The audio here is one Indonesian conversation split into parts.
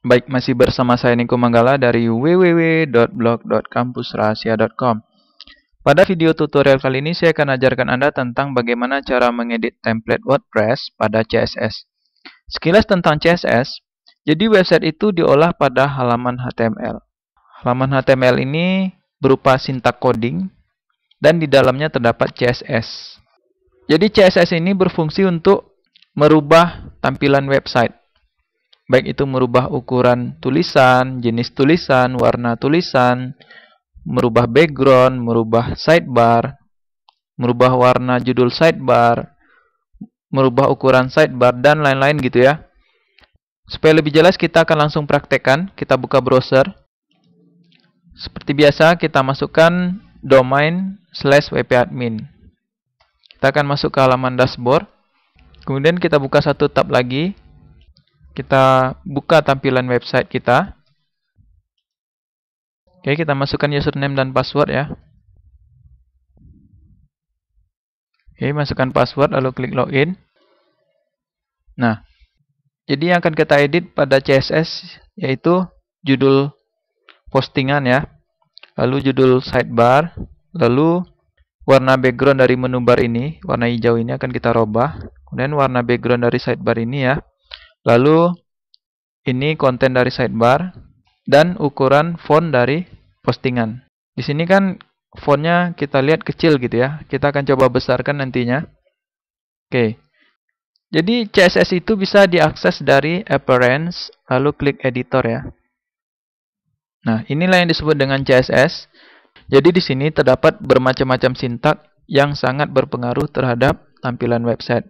Baik, masih bersama saya Niko Manggala dari www.blog.kampusrahasia.com. Pada video tutorial kali ini saya akan ajarkan Anda tentang bagaimana cara mengedit template WordPress pada CSS. Sekilas tentang CSS, jadi website itu diolah pada halaman HTML. Halaman HTML ini berupa sintak coding dan di dalamnya terdapat CSS. Jadi CSS ini berfungsi untuk merubah tampilan website baik itu merubah ukuran tulisan, jenis tulisan, warna tulisan, merubah background, merubah sidebar, merubah warna judul sidebar, merubah ukuran sidebar, dan lain-lain gitu ya. Supaya lebih jelas kita akan langsung praktekkan, kita buka browser. Seperti biasa kita masukkan domain slash wp-admin. Kita akan masuk ke halaman dashboard. Kemudian kita buka satu tab lagi, kita buka tampilan website kita. Oke, kita masukkan username dan password ya. Oke, masukkan password lalu klik login. Nah, jadi yang akan kita edit pada CSS yaitu judul postingan ya. Lalu judul sidebar, lalu warna background dari menu bar ini, warna hijau ini akan kita robah. Kemudian warna background dari sidebar ini ya. Lalu ini konten dari sidebar dan ukuran font dari postingan. Di sini kan fontnya kita lihat kecil gitu ya. Kita akan coba besarkan nantinya. Oke. Jadi CSS itu bisa diakses dari appearance lalu klik editor ya. Nah, inilah yang disebut dengan CSS. Jadi di sini terdapat bermacam-macam sintak yang sangat berpengaruh terhadap tampilan website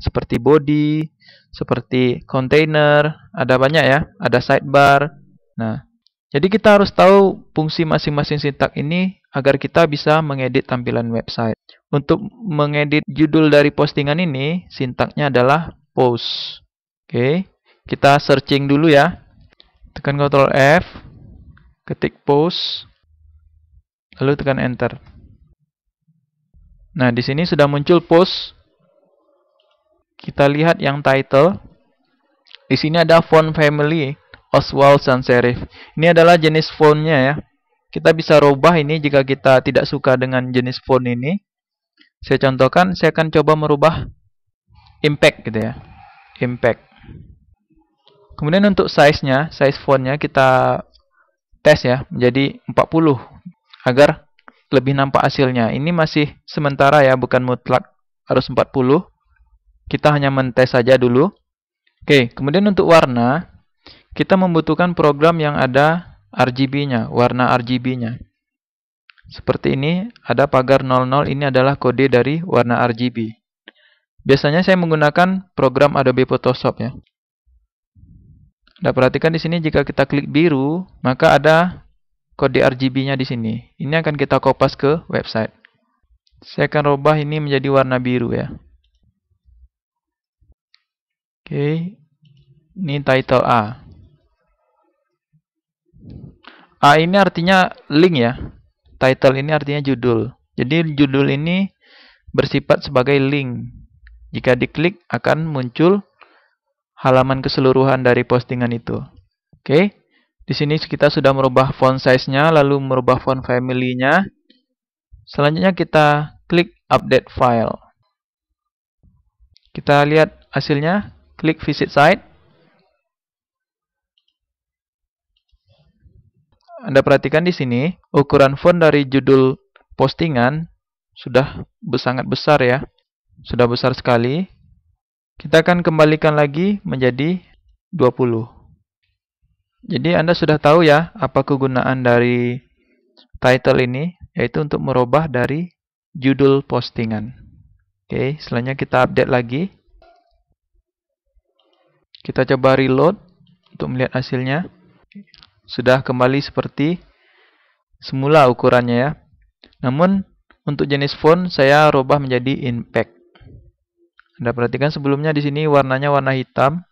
seperti body, seperti container, ada banyak ya, ada sidebar. Nah, jadi kita harus tahu fungsi masing-masing sintak ini agar kita bisa mengedit tampilan website. Untuk mengedit judul dari postingan ini, sintaknya adalah post. Oke, kita searching dulu ya. Tekan Ctrl F, ketik post, lalu tekan enter. Nah, di sini sudah muncul post kita lihat yang title. Di sini ada font family Oswald Sans Serif. Ini adalah jenis fontnya ya. Kita bisa rubah ini jika kita tidak suka dengan jenis font ini. Saya contohkan, saya akan coba merubah impact gitu ya. Impact. Kemudian untuk size-nya, size fontnya kita tes ya, menjadi 40 agar lebih nampak hasilnya. Ini masih sementara ya, bukan mutlak harus 40. Kita hanya mentes saja dulu. Oke, kemudian untuk warna, kita membutuhkan program yang ada RGB-nya, warna RGB-nya. Seperti ini, ada pagar 00, ini adalah kode dari warna RGB. Biasanya saya menggunakan program Adobe Photoshop ya. Nah, perhatikan di sini jika kita klik biru, maka ada kode RGB-nya di sini. Ini akan kita kopas ke website. Saya akan rubah ini menjadi warna biru ya. Oke, okay. ini title A. A ini artinya link ya. Title ini artinya judul. Jadi judul ini bersifat sebagai link. Jika diklik akan muncul halaman keseluruhan dari postingan itu. Oke. Okay. Di sini kita sudah merubah font size-nya lalu merubah font family-nya. Selanjutnya kita klik update file. Kita lihat hasilnya. Klik visit site. Anda perhatikan di sini, ukuran font dari judul postingan sudah sangat besar ya. Sudah besar sekali. Kita akan kembalikan lagi menjadi 20. Jadi Anda sudah tahu ya apa kegunaan dari title ini, yaitu untuk merubah dari judul postingan. Oke, selanjutnya kita update lagi. Kita coba reload untuk melihat hasilnya. Sudah kembali seperti semula ukurannya ya. Namun untuk jenis font saya rubah menjadi impact. Anda perhatikan sebelumnya di sini warnanya warna hitam.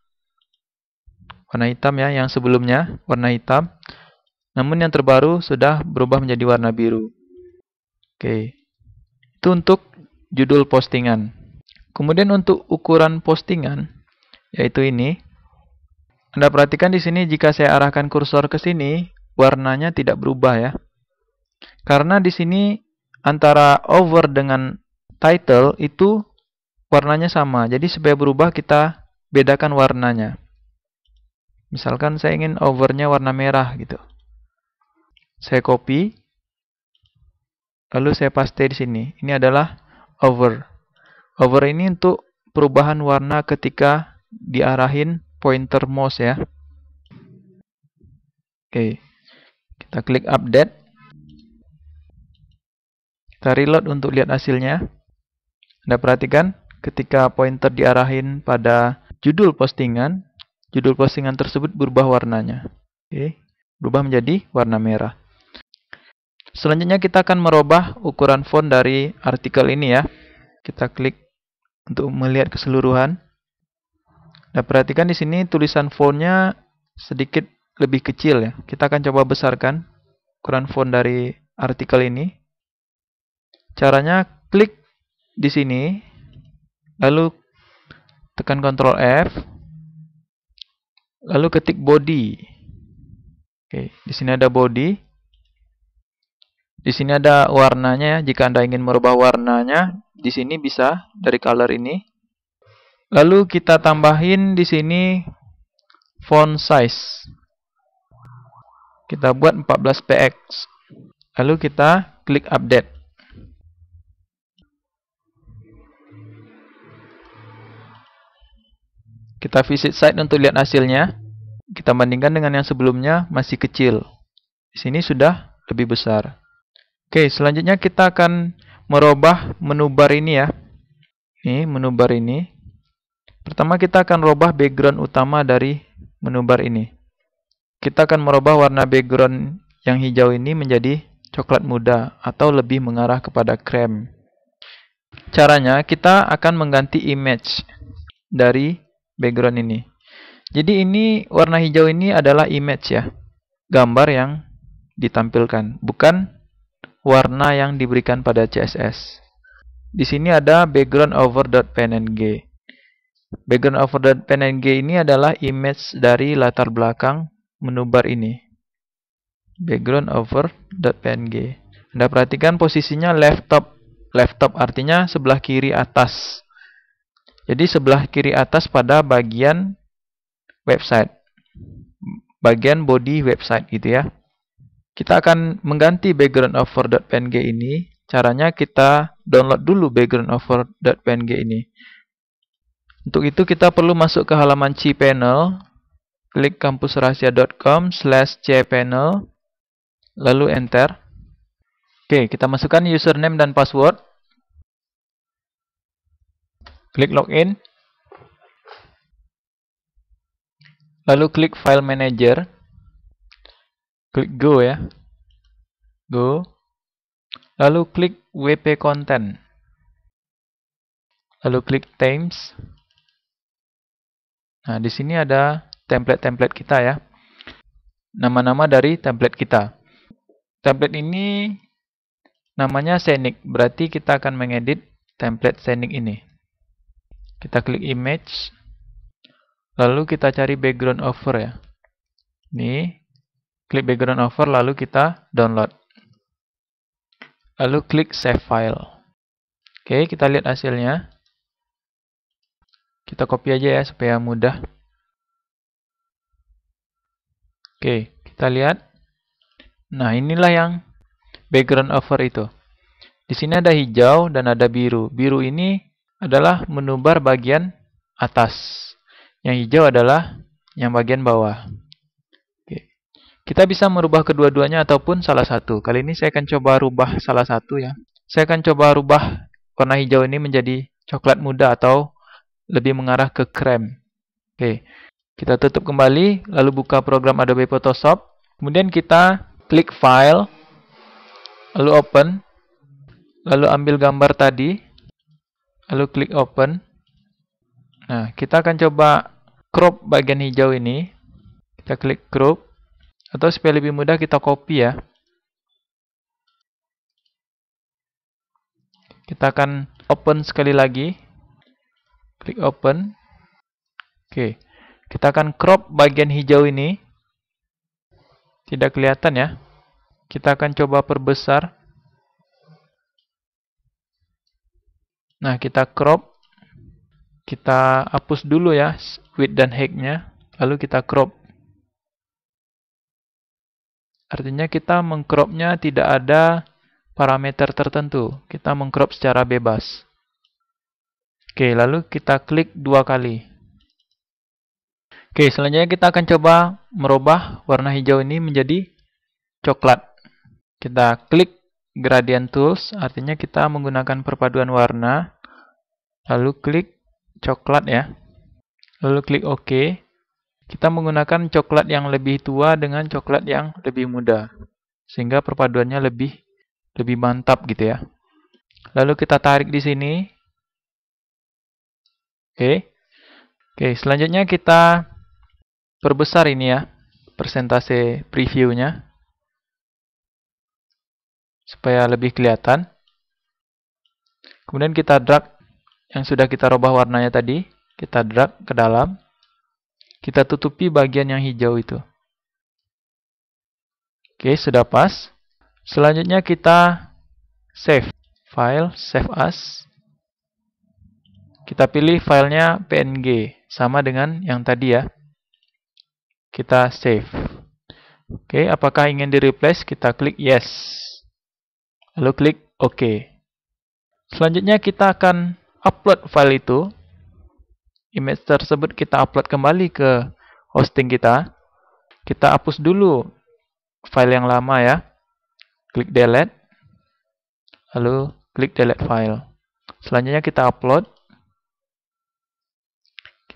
Warna hitam ya yang sebelumnya warna hitam. Namun yang terbaru sudah berubah menjadi warna biru. Oke. Itu untuk judul postingan. Kemudian untuk ukuran postingan yaitu ini anda perhatikan di sini jika saya arahkan kursor ke sini, warnanya tidak berubah ya. Karena di sini antara over dengan title itu warnanya sama. Jadi supaya berubah kita bedakan warnanya. Misalkan saya ingin overnya warna merah gitu. Saya copy. Lalu saya paste di sini. Ini adalah over. Over ini untuk perubahan warna ketika diarahin pointer mouse ya. Oke. Kita klik update. Kita reload untuk lihat hasilnya. Anda perhatikan ketika pointer diarahin pada judul postingan, judul postingan tersebut berubah warnanya. Oke, berubah menjadi warna merah. Selanjutnya kita akan merubah ukuran font dari artikel ini ya. Kita klik untuk melihat keseluruhan. Nah, perhatikan di sini tulisan fontnya sedikit lebih kecil ya. Kita akan coba besarkan ukuran font dari artikel ini. Caranya klik di sini, lalu tekan Ctrl F, lalu ketik body. Oke, di sini ada body. Di sini ada warnanya ya. Jika Anda ingin merubah warnanya, di sini bisa dari color ini. Lalu kita tambahin di sini font size. Kita buat 14px. Lalu kita klik update. Kita visit site untuk lihat hasilnya. Kita bandingkan dengan yang sebelumnya masih kecil. Di sini sudah lebih besar. Oke, selanjutnya kita akan merubah menu bar ini ya. Ini menu bar ini Pertama kita akan merubah background utama dari menu bar ini. Kita akan merubah warna background yang hijau ini menjadi coklat muda atau lebih mengarah kepada krem. Caranya kita akan mengganti image dari background ini. Jadi ini warna hijau ini adalah image ya. Gambar yang ditampilkan, bukan warna yang diberikan pada CSS. Di sini ada background over.png. Background over the PNG ini adalah image dari latar belakang menu bar ini. Background over .png. Anda perhatikan posisinya left top. Left top artinya sebelah kiri atas. Jadi sebelah kiri atas pada bagian website. Bagian body website gitu ya. Kita akan mengganti background over .png ini. Caranya kita download dulu background over .png ini. Untuk itu kita perlu masuk ke halaman cPanel, klik kampusrahasia.com slash cPanel, lalu enter. Oke, kita masukkan username dan password. Klik login. Lalu klik file manager. Klik go ya. Go. Lalu klik WP content. Lalu klik themes. Nah, di sini ada template-template kita ya. Nama-nama dari template kita. Template ini namanya scenic, berarti kita akan mengedit template scenic ini. Kita klik image, lalu kita cari background over ya. Ini, klik background over, lalu kita download. Lalu klik save file. Oke, kita lihat hasilnya. Kita copy aja ya supaya mudah. Oke, kita lihat. Nah, inilah yang background over itu. Di sini ada hijau dan ada biru. Biru ini adalah menu bar bagian atas. Yang hijau adalah yang bagian bawah. Oke. Kita bisa merubah kedua-duanya ataupun salah satu. Kali ini saya akan coba rubah salah satu ya. Saya akan coba rubah warna hijau ini menjadi coklat muda atau lebih mengarah ke krem. Oke, kita tutup kembali, lalu buka program Adobe Photoshop. Kemudian kita klik file, lalu open, lalu ambil gambar tadi, lalu klik open. Nah, kita akan coba crop bagian hijau ini. Kita klik crop, atau supaya lebih mudah kita copy ya. Kita akan open sekali lagi klik open oke kita akan crop bagian hijau ini tidak kelihatan ya kita akan coba perbesar nah kita crop kita hapus dulu ya width dan height-nya lalu kita crop artinya kita mengcropnya tidak ada parameter tertentu kita mengcrop secara bebas Oke, lalu kita klik dua kali. Oke, selanjutnya kita akan coba merubah warna hijau ini menjadi coklat. Kita klik gradient tools, artinya kita menggunakan perpaduan warna. Lalu klik coklat ya. Lalu klik OK. Kita menggunakan coklat yang lebih tua dengan coklat yang lebih muda. Sehingga perpaduannya lebih lebih mantap gitu ya. Lalu kita tarik di sini Oke. Oke, selanjutnya kita perbesar ini ya persentase previewnya supaya lebih kelihatan. Kemudian kita drag yang sudah kita rubah warnanya tadi, kita drag ke dalam. Kita tutupi bagian yang hijau itu. Oke, sudah pas. Selanjutnya kita save file, save as. Kita pilih filenya PNG, sama dengan yang tadi ya. Kita save. Oke, apakah ingin di-replace? Kita klik yes. Lalu klik OK. Selanjutnya kita akan upload file itu. Image tersebut kita upload kembali ke hosting kita. Kita hapus dulu file yang lama ya. Klik delete. Lalu klik delete file. Selanjutnya kita upload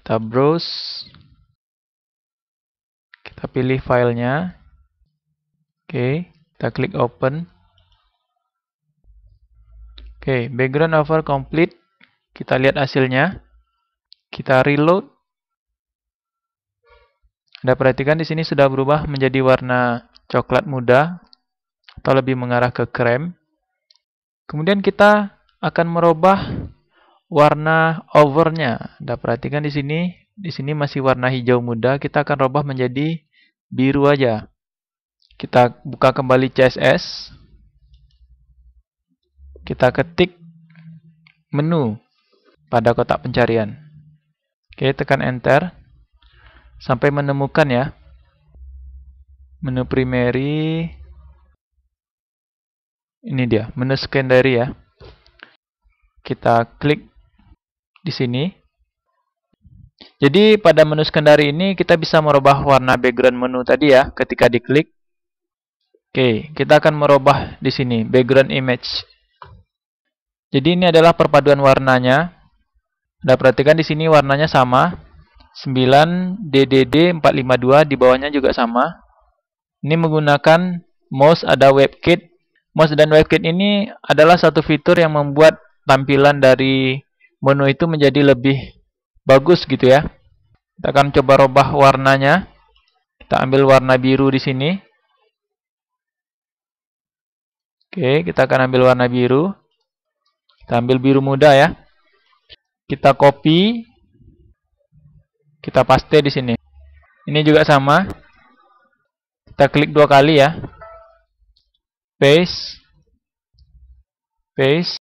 kita browse kita pilih filenya oke kita klik open oke background over complete kita lihat hasilnya kita reload anda perhatikan di sini sudah berubah menjadi warna coklat muda atau lebih mengarah ke krem kemudian kita akan merubah warna overnya. Anda nah, perhatikan di sini, di sini masih warna hijau muda, kita akan rubah menjadi biru aja. Kita buka kembali CSS. Kita ketik menu pada kotak pencarian. Oke, tekan enter sampai menemukan ya. Menu primary ini dia, menu secondary ya. Kita klik di sini. Jadi pada menu skenario ini kita bisa merubah warna background menu tadi ya ketika diklik. Oke, kita akan merubah di sini background image. Jadi ini adalah perpaduan warnanya. Anda nah, perhatikan di sini warnanya sama. 9 DDD 452 di bawahnya juga sama. Ini menggunakan mouse ada WebKit. Mouse dan WebKit ini adalah satu fitur yang membuat tampilan dari menu itu menjadi lebih bagus gitu ya. Kita akan coba rubah warnanya. Kita ambil warna biru di sini. Oke, kita akan ambil warna biru. Kita ambil biru muda ya. Kita copy. Kita paste di sini. Ini juga sama. Kita klik dua kali ya. Paste. Paste.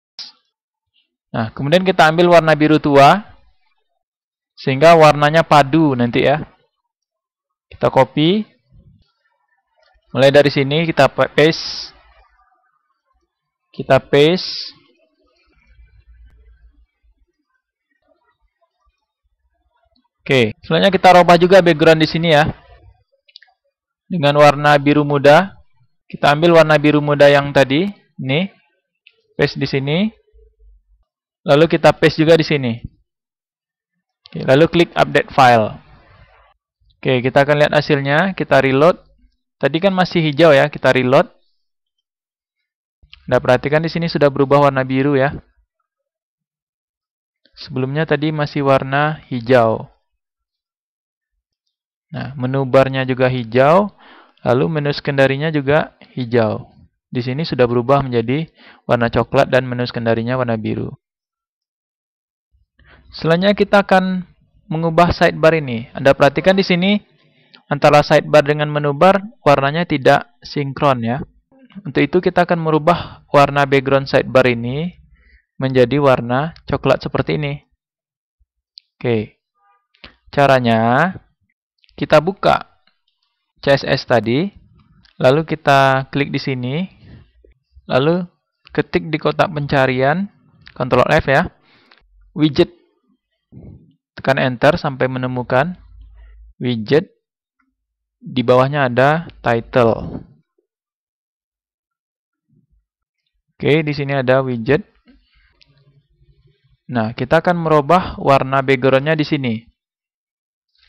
Nah, kemudian kita ambil warna biru tua sehingga warnanya padu nanti ya. Kita copy. Mulai dari sini kita paste. Kita paste. Oke, selanjutnya kita rubah juga background di sini ya. Dengan warna biru muda. Kita ambil warna biru muda yang tadi, nih Paste di sini. Lalu kita paste juga di sini. Oke, lalu klik update file. Oke, kita akan lihat hasilnya. Kita reload. Tadi kan masih hijau ya, kita reload. Nah, perhatikan di sini sudah berubah warna biru ya. Sebelumnya tadi masih warna hijau. Nah, menu barnya juga hijau, lalu menu sekendarinya juga hijau. Di sini sudah berubah menjadi warna coklat dan menu sekendarinya warna biru. Selanjutnya kita akan mengubah sidebar ini. Anda perhatikan di sini antara sidebar dengan menu bar warnanya tidak sinkron ya. Untuk itu kita akan merubah warna background sidebar ini menjadi warna coklat seperti ini. Oke. Caranya kita buka CSS tadi, lalu kita klik di sini, lalu ketik di kotak pencarian Ctrl F ya. Widget Tekan enter sampai menemukan widget. Di bawahnya ada title. Oke, di sini ada widget. Nah, kita akan merubah warna backgroundnya di sini.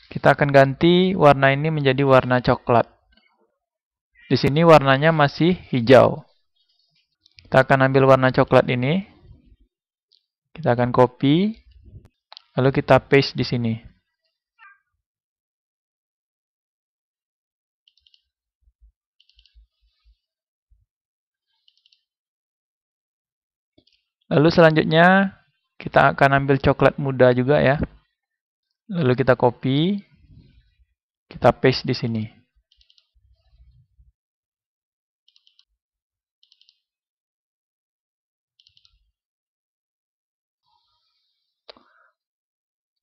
Kita akan ganti warna ini menjadi warna coklat. Di sini warnanya masih hijau. Kita akan ambil warna coklat ini. Kita akan copy. Lalu kita paste di sini. Lalu selanjutnya kita akan ambil coklat muda juga ya. Lalu kita copy, kita paste di sini.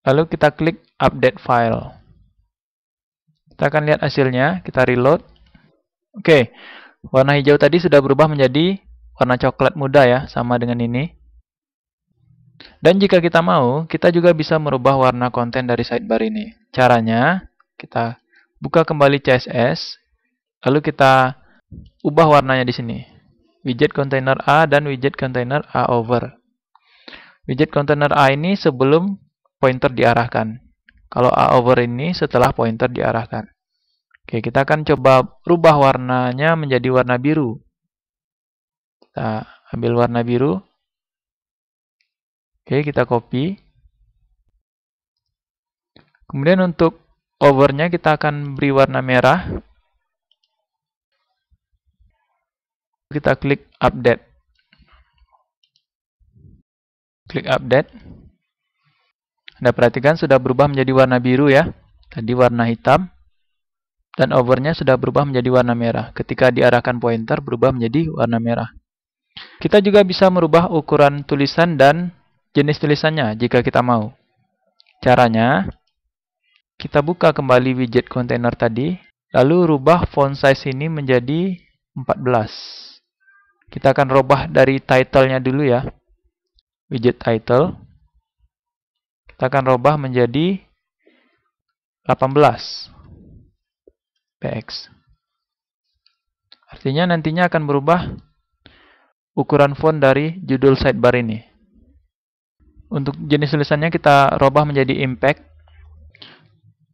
Lalu kita klik update file. Kita akan lihat hasilnya, kita reload. Oke, warna hijau tadi sudah berubah menjadi warna coklat muda ya, sama dengan ini. Dan jika kita mau, kita juga bisa merubah warna konten dari sidebar ini. Caranya, kita buka kembali CSS, lalu kita ubah warnanya di sini. Widget container A dan widget container A over. Widget container A ini sebelum pointer diarahkan. Kalau A over ini setelah pointer diarahkan. Oke, kita akan coba rubah warnanya menjadi warna biru. Kita ambil warna biru. Oke, kita copy. Kemudian untuk overnya kita akan beri warna merah. Kita klik update. Klik update. Anda perhatikan sudah berubah menjadi warna biru ya. Tadi warna hitam. Dan overnya sudah berubah menjadi warna merah. Ketika diarahkan pointer berubah menjadi warna merah. Kita juga bisa merubah ukuran tulisan dan jenis tulisannya jika kita mau. Caranya, kita buka kembali widget container tadi. Lalu rubah font size ini menjadi 14. Kita akan rubah dari title-nya dulu ya. Widget title. Kita akan rubah menjadi 18 px. Artinya nantinya akan berubah ukuran font dari judul sidebar ini. Untuk jenis tulisannya kita rubah menjadi impact.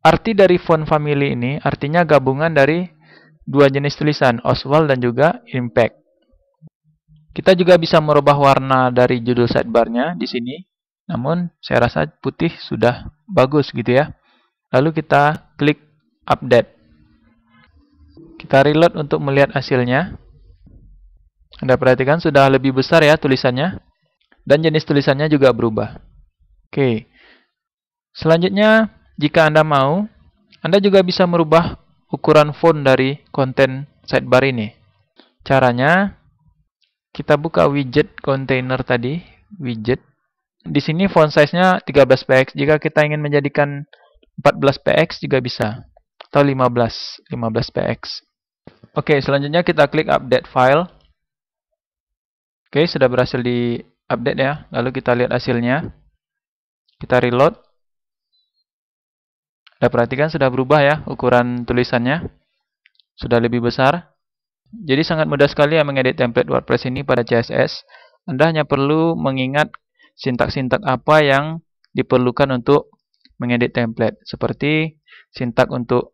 Arti dari font family ini artinya gabungan dari dua jenis tulisan, Oswald dan juga impact. Kita juga bisa merubah warna dari judul sidebarnya di sini. Namun saya rasa putih sudah bagus gitu ya. Lalu kita klik update. Kita reload untuk melihat hasilnya. Anda perhatikan sudah lebih besar ya tulisannya. Dan jenis tulisannya juga berubah. Oke. Selanjutnya, jika Anda mau, Anda juga bisa merubah ukuran font dari konten sidebar ini. Caranya, kita buka widget container tadi, widget di sini font size-nya 13 px. Jika kita ingin menjadikan 14 px juga bisa atau 15 15 px. Oke, okay, selanjutnya kita klik update file. Oke, okay, sudah berhasil di update ya. Lalu kita lihat hasilnya. Kita reload. Sudah perhatikan sudah berubah ya ukuran tulisannya. Sudah lebih besar. Jadi sangat mudah sekali ya mengedit template WordPress ini pada CSS. Anda hanya perlu mengingat sintak-sintak apa yang diperlukan untuk mengedit template. Seperti sintak untuk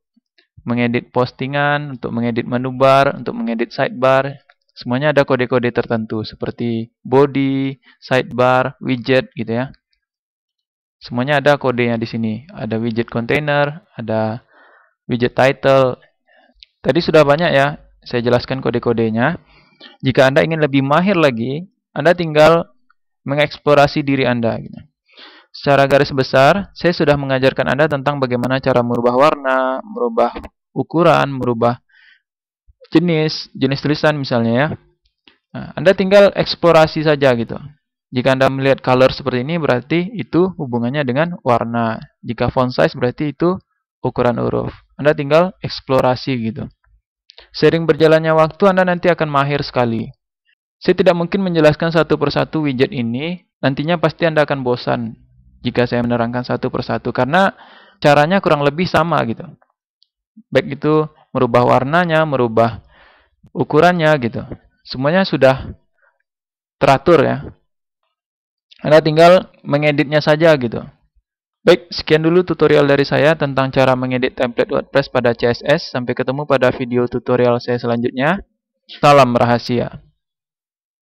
mengedit postingan, untuk mengedit menu bar, untuk mengedit sidebar. Semuanya ada kode-kode tertentu seperti body, sidebar, widget gitu ya. Semuanya ada kodenya di sini. Ada widget container, ada widget title. Tadi sudah banyak ya saya jelaskan kode-kodenya. Jika Anda ingin lebih mahir lagi, Anda tinggal mengeksplorasi diri Anda. Gitu. Secara garis besar, saya sudah mengajarkan Anda tentang bagaimana cara merubah warna, merubah ukuran, merubah jenis, jenis tulisan misalnya ya. Nah, Anda tinggal eksplorasi saja gitu. Jika Anda melihat color seperti ini berarti itu hubungannya dengan warna. Jika font size berarti itu ukuran huruf. Anda tinggal eksplorasi gitu. Sering berjalannya waktu Anda nanti akan mahir sekali. Saya tidak mungkin menjelaskan satu persatu widget ini, nantinya pasti Anda akan bosan jika saya menerangkan satu persatu karena caranya kurang lebih sama gitu. Baik itu merubah warnanya, merubah ukurannya gitu. Semuanya sudah teratur ya. Anda tinggal mengeditnya saja gitu. Baik, sekian dulu tutorial dari saya tentang cara mengedit template WordPress pada CSS. Sampai ketemu pada video tutorial saya selanjutnya. Salam rahasia.